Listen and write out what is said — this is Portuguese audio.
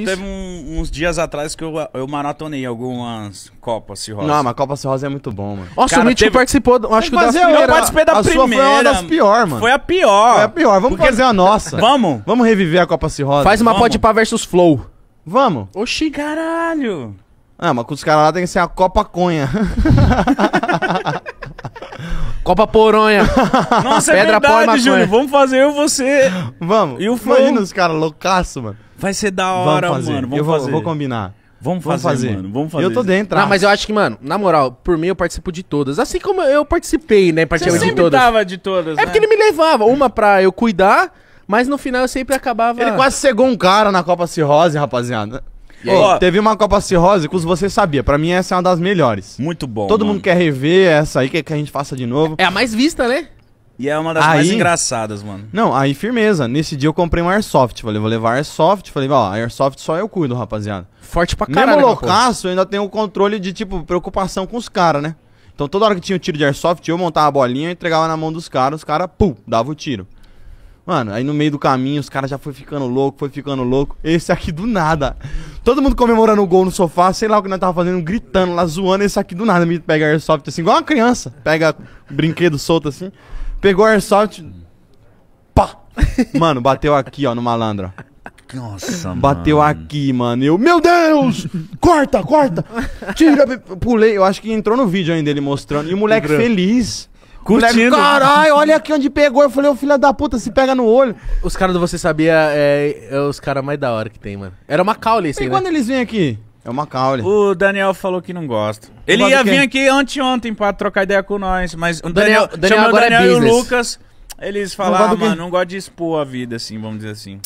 difícil. Teve um, uns dias atrás que eu, eu maratonei algumas Copas Cirrosa. Não, mas Copa Cirrosa é muito bom, mano. Nossa, Cara, o Mítico teve... participou, acho que das eu participei da a primeira. foi uma das pior, mano. Foi a pior. Foi a pior. Vamos Porque... fazer a nossa. Vamos? Vamos reviver a Copa Cirrosa. Faz uma Pode para versus Flow. Vamos. Oxi, caralho. Ah, mas com os caras lá tem que ser a Copa Conha. Copa Poronha. Nossa, é Pedra é verdade, Júlio. Vamos fazer eu, você. Vamos. E o Flow. Imagina os caras loucaço, mano. Vai ser da hora, vamos fazer. mano. Vamos eu vou, fazer. vou combinar. Vamos fazer, vamos fazer, mano. Vamos fazer. Eu tô dentro. Não, mas eu acho que, mano, na moral, por mim eu participo de todas. Assim como eu participei, né? Praticamente de todas. dava de todas. É né? porque ele me levava. Uma pra eu cuidar, mas no final eu sempre acabava. Ele quase cegou um cara na Copa Cirrose, rapaziada. Oh, teve uma Copa Cirrose que você sabia. Pra mim, essa é uma das melhores. Muito bom. Todo mano. mundo quer rever essa aí, quer que a gente faça de novo. É a mais vista, né? E é uma das aí, mais engraçadas, mano. Não, aí firmeza. Nesse dia eu comprei um Airsoft. Falei, vou levar Airsoft. Falei, ó, Airsoft só eu cuido, rapaziada. Forte pra caralho. Mesmo loucaço, eu ainda tenho o controle de, tipo, preocupação com os caras, né? Então toda hora que tinha o um tiro de Airsoft, eu montava a bolinha, entregava na mão dos caras, os caras, pum, dava o tiro. Mano, aí no meio do caminho os caras já foi ficando louco, foi ficando louco. Esse aqui do nada. Todo mundo comemorando o gol no sofá, sei lá o que nós tava fazendo, gritando lá, zoando. Esse aqui do nada me pega airsoft assim, igual uma criança. Pega brinquedo solto assim. Pegou o airsoft. Pá! Mano, bateu aqui, ó, no malandro. Nossa, Bateu aqui, mano. Eu, meu Deus! corta, corta! Tira, pulei. Eu acho que entrou no vídeo ainda ele mostrando. E o moleque feliz. Curtindo. Caralho, olha aqui onde pegou. Eu falei, ô filho da puta, se pega no olho. Os caras do Você Sabia é, é os caras mais da hora que tem, mano. Era uma caule isso aí. E quando né? eles vêm aqui? É o Macaulay. O Daniel falou que não gosta. Ele ia vir aqui anteontem pra trocar ideia com nós, mas o Daniel, Daniel, Daniel, o é Daniel é e o Lucas, eles falaram, ah, mano, não gosta de expor a vida, assim, vamos dizer assim.